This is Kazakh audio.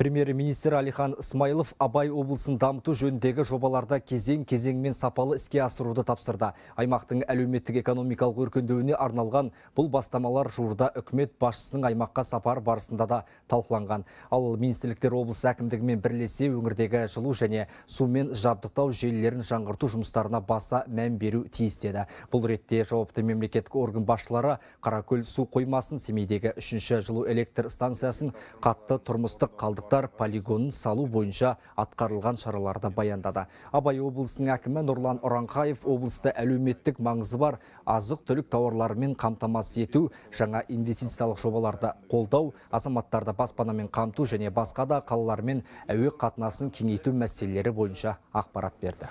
Премьер-министр Алихан Смайлов Абай облысын дамыту жөніндегі жобаларда кезең-кезеңмен сапалы іске асыруды тапсырды. Аймақтың әлеуметтік экономикалық өркендеуіне арналған бұл бастамалар жуырда үкімет басшысының аймаққа сапар барысында да талқыланған. Ал министрліктер облыс әкімдігімен бірлесе өңірдегі жылу және сумен жабдықтау желілерін жаңғырту жұмыстарына баса мән беру тиіс Бұл ретте жауапты мемлекеттік орган басшылары Қаракөл су қоймасын Семейдегі үшінші жылу электр станциясын қатты тұрмыстық қалдық полигонын салу бойынша атқарылған шараларды баяндады. Абай облысының әкімі Нұрлан ұранқаев облысты әлеуметтік маңызы бар азық түлік тауарларымен қамтамасыз ету, жаңа инвестициялық жобаларды қолдау, азаматтарды баспанамен қамту және басқа да қалалармен әуе қатынасын кеңейту мәселелері бойынша ақпарат берді.